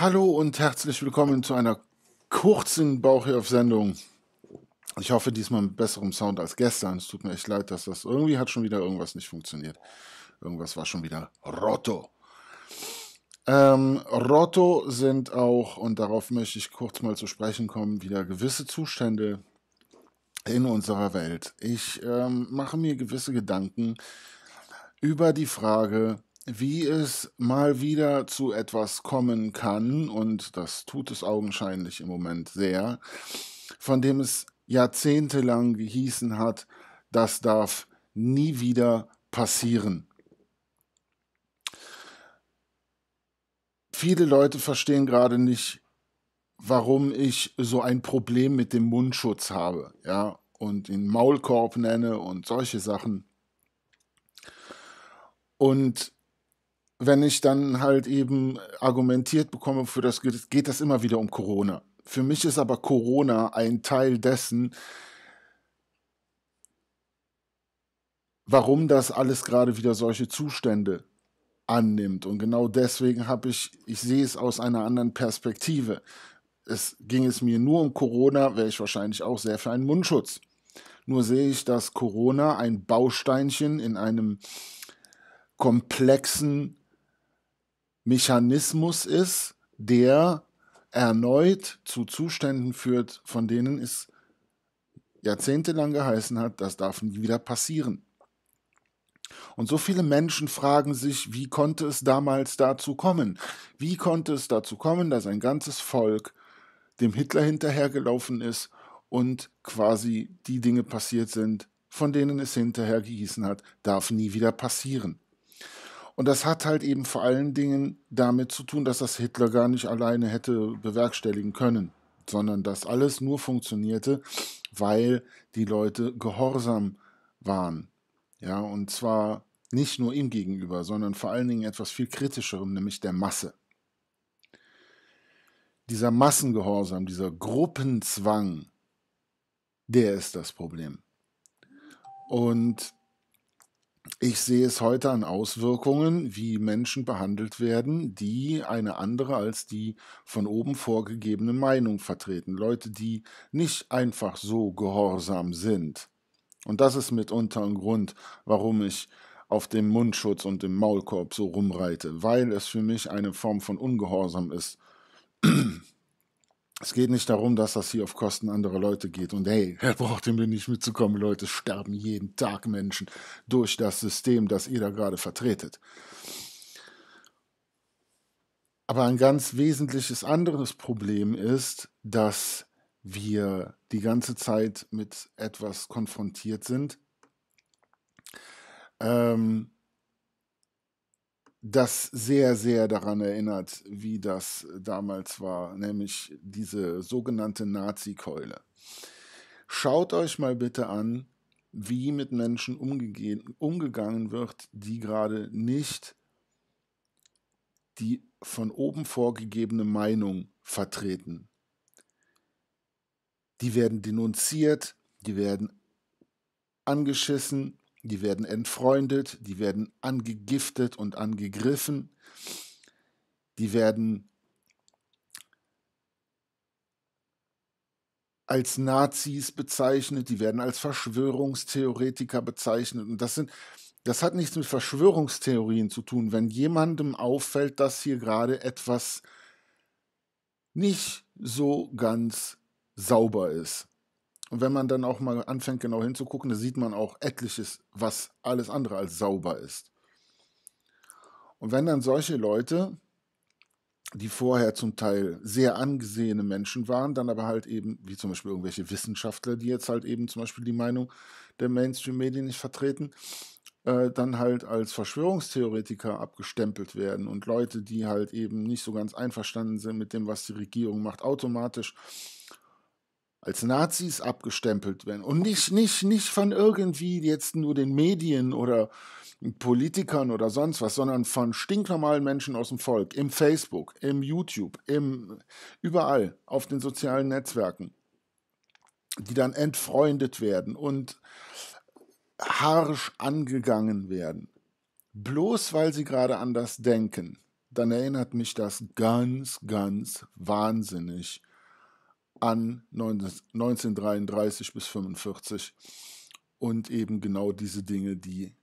Hallo und herzlich willkommen zu einer kurzen bauchhörf sendung Ich hoffe diesmal mit besserem Sound als gestern. Es tut mir echt leid, dass das irgendwie hat schon wieder irgendwas nicht funktioniert. Irgendwas war schon wieder rotto. Ähm, rotto sind auch, und darauf möchte ich kurz mal zu sprechen kommen, wieder gewisse Zustände in unserer Welt. Ich ähm, mache mir gewisse Gedanken über die Frage, wie es mal wieder zu etwas kommen kann, und das tut es augenscheinlich im Moment sehr, von dem es jahrzehntelang gehießen hat, das darf nie wieder passieren. Viele Leute verstehen gerade nicht, warum ich so ein Problem mit dem Mundschutz habe, ja, und den Maulkorb nenne und solche Sachen. Und wenn ich dann halt eben argumentiert bekomme, für das geht das immer wieder um Corona. Für mich ist aber Corona ein Teil dessen, warum das alles gerade wieder solche Zustände annimmt. Und genau deswegen habe ich, ich sehe es aus einer anderen Perspektive. Es ging es mir nur um Corona, wäre ich wahrscheinlich auch sehr für einen Mundschutz. Nur sehe ich, dass Corona ein Bausteinchen in einem komplexen Mechanismus ist, der erneut zu Zuständen führt, von denen es jahrzehntelang geheißen hat, das darf nie wieder passieren. Und so viele Menschen fragen sich, wie konnte es damals dazu kommen? Wie konnte es dazu kommen, dass ein ganzes Volk dem Hitler hinterhergelaufen ist und quasi die Dinge passiert sind, von denen es hinterher gehießen hat, darf nie wieder passieren. Und das hat halt eben vor allen Dingen damit zu tun, dass das Hitler gar nicht alleine hätte bewerkstelligen können, sondern dass alles nur funktionierte, weil die Leute gehorsam waren. Ja, und zwar nicht nur ihm gegenüber, sondern vor allen Dingen etwas viel kritischerem, nämlich der Masse. Dieser Massengehorsam, dieser Gruppenzwang, der ist das Problem. Und ich sehe es heute an Auswirkungen, wie Menschen behandelt werden, die eine andere als die von oben vorgegebene Meinung vertreten. Leute, die nicht einfach so gehorsam sind. Und das ist mitunter ein Grund, warum ich auf dem Mundschutz und dem Maulkorb so rumreite, weil es für mich eine Form von Ungehorsam ist. es geht nicht darum, dass das hier auf Kosten anderer Leute geht. Und hey, er braucht mir nicht mitzukommen, Leute. Sterben jeden Tag Menschen durch das System, das ihr da gerade vertretet. Aber ein ganz wesentliches anderes Problem ist, dass wir die ganze Zeit mit etwas konfrontiert sind, ähm, das sehr, sehr daran erinnert, wie das äh, damals war, nämlich diese sogenannte Nazi-Keule. Schaut euch mal bitte an, wie mit Menschen umgegangen wird, die gerade nicht die von oben vorgegebene Meinung vertreten. Die werden denunziert, die werden angeschissen, die werden entfreundet, die werden angegiftet und angegriffen, die werden als Nazis bezeichnet, die werden als Verschwörungstheoretiker bezeichnet. Und das sind, das hat nichts mit Verschwörungstheorien zu tun. Wenn jemandem auffällt, dass hier gerade etwas nicht so ganz sauber ist, und wenn man dann auch mal anfängt, genau hinzugucken, da sieht man auch etliches, was alles andere als sauber ist. Und wenn dann solche Leute, die vorher zum Teil sehr angesehene Menschen waren, dann aber halt eben, wie zum Beispiel irgendwelche Wissenschaftler, die jetzt halt eben zum Beispiel die Meinung der Mainstream-Medien nicht vertreten, äh, dann halt als Verschwörungstheoretiker abgestempelt werden und Leute, die halt eben nicht so ganz einverstanden sind mit dem, was die Regierung macht, automatisch als Nazis abgestempelt werden. Und nicht, nicht, nicht von irgendwie jetzt nur den Medien oder Politikern oder sonst was, sondern von stinknormalen Menschen aus dem Volk, im Facebook, im YouTube, im, überall, auf den sozialen Netzwerken, die dann entfreundet werden und harsch angegangen werden. Bloß weil sie gerade anders denken, dann erinnert mich das ganz, ganz wahnsinnig an 1933 bis 1945 und eben genau diese Dinge, die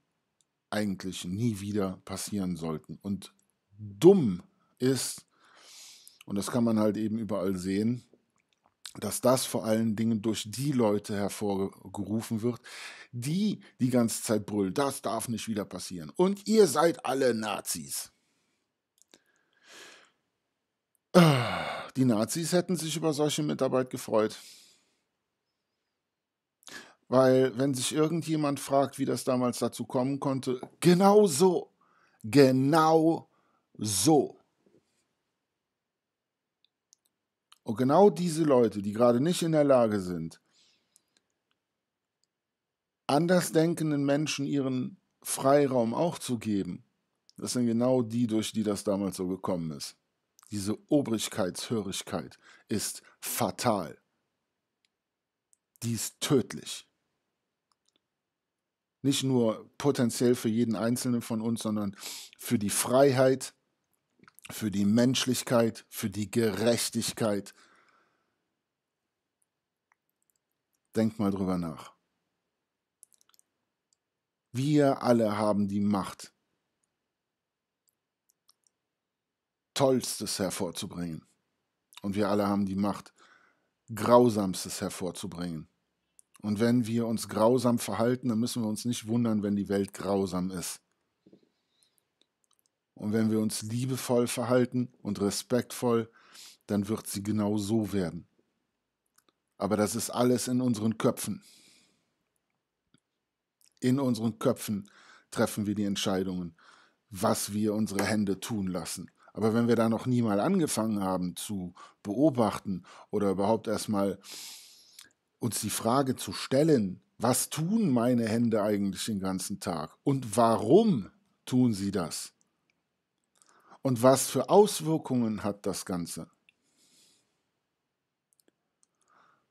eigentlich nie wieder passieren sollten. Und dumm ist, und das kann man halt eben überall sehen, dass das vor allen Dingen durch die Leute hervorgerufen wird, die die ganze Zeit brüllen, das darf nicht wieder passieren. Und ihr seid alle Nazis. Die Nazis hätten sich über solche Mitarbeit gefreut. Weil, wenn sich irgendjemand fragt, wie das damals dazu kommen konnte, genau so, genau so. Und genau diese Leute, die gerade nicht in der Lage sind, andersdenkenden Menschen ihren Freiraum auch zu geben, das sind genau die, durch die das damals so gekommen ist diese Obrigkeitshörigkeit ist fatal. Die ist tödlich. Nicht nur potenziell für jeden Einzelnen von uns, sondern für die Freiheit, für die Menschlichkeit, für die Gerechtigkeit. Denkt mal drüber nach. Wir alle haben die Macht, Tollstes hervorzubringen. Und wir alle haben die Macht, Grausamstes hervorzubringen. Und wenn wir uns grausam verhalten, dann müssen wir uns nicht wundern, wenn die Welt grausam ist. Und wenn wir uns liebevoll verhalten und respektvoll, dann wird sie genau so werden. Aber das ist alles in unseren Köpfen. In unseren Köpfen treffen wir die Entscheidungen, was wir unsere Hände tun lassen. Aber wenn wir da noch nie mal angefangen haben zu beobachten oder überhaupt erstmal uns die Frage zu stellen, was tun meine Hände eigentlich den ganzen Tag und warum tun sie das? Und was für Auswirkungen hat das Ganze?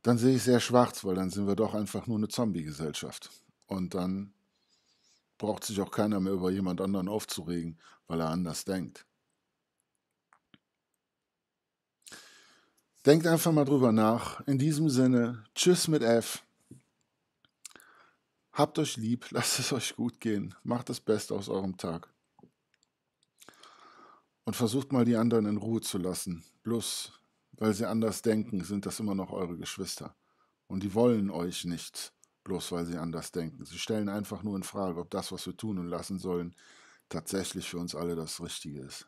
Dann sehe ich sehr schwarz, weil dann sind wir doch einfach nur eine Zombie-Gesellschaft. Und dann braucht sich auch keiner mehr über jemand anderen aufzuregen, weil er anders denkt. Denkt einfach mal drüber nach. In diesem Sinne, tschüss mit F. Habt euch lieb, lasst es euch gut gehen, macht das Beste aus eurem Tag. Und versucht mal die anderen in Ruhe zu lassen. Bloß weil sie anders denken, sind das immer noch eure Geschwister. Und die wollen euch nicht, bloß weil sie anders denken. Sie stellen einfach nur in Frage, ob das, was wir tun und lassen sollen, tatsächlich für uns alle das Richtige ist.